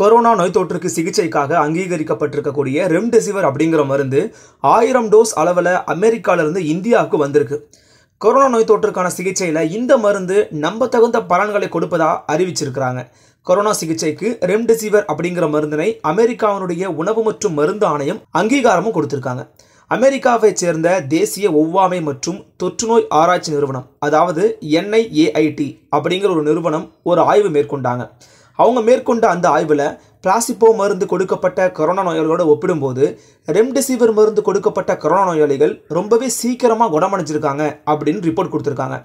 corona நோய் தொற்றுக்கு சிகிச்சைக்காக அங்கீகரிக்கப்பட்டிருக்கக்கூடிய ரெம்டெசிவர் அப்படிங்கிற மருந்து ஆயிரம் டோஸ் அளவில் அமெரிக்காவிலிருந்து இந்தியாவுக்கு வந்திருக்கு கொரோனா நோய் தொற்றுக்கான சிகிச்சையில் இந்த மருந்து நம்ப தகுந்த பலன்களை கொடுப்பதாக அறிவிச்சிருக்கிறாங்க கொரோனா சிகிச்சைக்கு ரெம்டெசிவர் அப்படிங்கிற மருந்தினை அமெரிக்காவினுடைய உணவு மற்றும் மருந்து ஆணையம் அங்கீகாரமும் கொடுத்துருக்காங்க அமெரிக்காவை சேர்ந்த தேசிய ஒவ்வாமை மற்றும் தொற்றுநோய் ஆராய்ச்சி நிறுவனம் அதாவது என்ஐஏஐடி அப்படிங்கிற ஒரு நிறுவனம் ஒரு ஆய்வு மேற்கொண்டாங்க அவங்க மேற்கொண்ட அந்த ஆய்வில் பிளாசிப்போ மருந்து கொடுக்கப்பட்ட கொரோனா நோயாளிகளோடு ஒப்பிடும்போது ரெம்டெசிவிர் மருந்து கொடுக்கப்பட்ட கொரோனா நோயாளிகள் ரொம்பவே சீக்கிரமாக குணமடைஞ்சிருக்காங்க அப்படின்னு ரிப்போர்ட் கொடுத்துருக்காங்க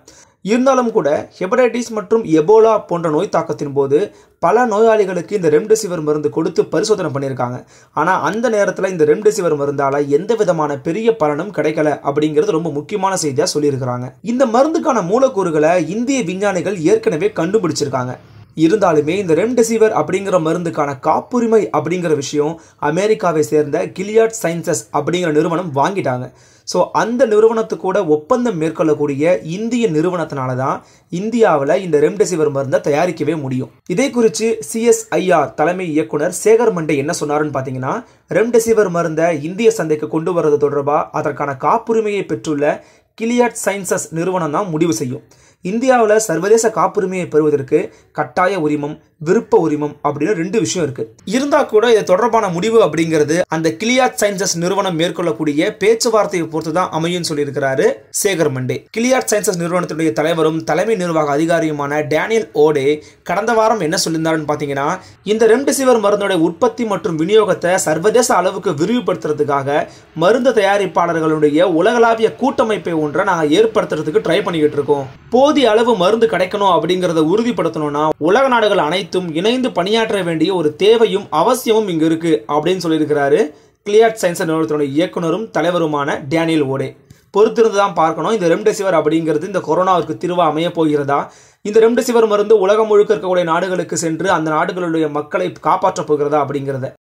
இருந்தாலும் கூட ஹெபடைட்டிஸ் மற்றும் எபோலா போன்ற நோய் தாக்கத்தின் போது பல நோயாளிகளுக்கு இந்த ரெம்டெசிவிர் மருந்து கொடுத்து பரிசோதனை பண்ணியிருக்காங்க ஆனால் அந்த நேரத்தில் இந்த ரெம்டெசிவிர் மருந்தால் எந்த விதமான பெரிய பலனும் கிடைக்கல அப்படிங்கிறது ரொம்ப முக்கியமான செய்தியாக சொல்லியிருக்கிறாங்க இந்த மருந்துக்கான மூலக்கூறுகளை இந்திய விஞ்ஞானிகள் ஏற்கனவே கண்டுபிடிச்சிருக்காங்க இருந்தாலுமே இந்த ரெம்டெசிவர் அப்படிங்கிற மருந்துக்கான காப்புரிமை அப்படிங்கிற விஷயம் அமெரிக்காவை சேர்ந்த கிலியாட் சயின்சஸ் அப்படிங்கிற நிறுவனம் வாங்கிட்டாங்க ஸோ அந்த நிறுவனத்து கூட ஒப்பந்தம் மேற்கொள்ளக்கூடிய இந்திய நிறுவனத்தினால தான் இந்தியாவில் இந்த ரெம்டெசிவர் மருந்தை தயாரிக்கவே முடியும் இதே குறித்து சிஎஸ்ஐஆர் தலைமை இயக்குனர் சேகர் மண்டே என்ன சொன்னாருன்னு பார்த்தீங்கன்னா ரெம்டெசிவர் மருந்தை இந்திய சந்தைக்கு கொண்டு வர்றது தொடர்பாக அதற்கான காப்புரிமையை பெற்றுள்ள கிலியாட் சயின்சஸ் நிறுவனம் தான் முடிவு செய்யும் இந்தியாவில் சர்வதேச காப்புரிமையை பெறுவதற்கு கட்டாய உரிமம் விருப்ப உரிமம் அப்படின்னு ரெண்டு விஷயம் இருக்கு இருந்தா கூட இது தொடர்பான முடிவு அப்படிங்கிறது அந்த கிளியாட் சயின்சஸ் நிறுவனம் மேற்கொள்ளக்கூடிய பேச்சுவார்த்தையை பொறுத்து தான் அமையும் சொல்லியிருக்கிறாரு சேகர் மண்டே கிளியாட் சயின்சஸ் நிறுவனத்தினுடைய தலைவரும் தலைமை நிர்வாக அதிகாரியுமான டேனியல் ஓடே கடந்த வாரம் என்ன சொல்லியிருந்தாருன்னு பார்த்தீங்கன்னா இந்த ரெம்டெசிவர் மருந்துடைய உற்பத்தி மற்றும் விநியோகத்தை சர்வதேச அளவுக்கு விரிவுபடுத்துறதுக்காக மருந்து தயாரிப்பாளர்களுடைய உலகளாவிய கூட்டமைப்பை ஒன்றை நாங்கள் ஏற்படுத்துறதுக்கு ட்ரை பண்ணிக்கிட்டு இருக்கோம் போ போதிய அளவு மருந்து கிடைக்கணும் அப்படிங்கிறத உறுதிப்படுத்தணும்னா உலக நாடுகள் அனைத்தும் இணைந்து பணியாற்ற வேண்டிய ஒரு தேவையும் அவசியமும் இங்க இருக்கு அப்படின்னு சொல்லியிருக்கிறாரு கிளியர் சயின்ஸ் நிறுவனத்தினுடைய இயக்குனரும் தலைவருமான டேனியல் ஓடே பொறுத்திருந்து தான் பார்க்கணும் இந்த ரெம்டெசிவர் அப்படிங்கிறது இந்த கொரோனாவிற்கு திருவா அமைய போகிறதா இந்த ரெம்டெசிவர் மருந்து உலகம் முழுக்க இருக்கக்கூடிய நாடுகளுக்கு சென்று அந்த நாடுகளுடைய மக்களை காப்பாற்றப் போகிறதா அப்படிங்கிறத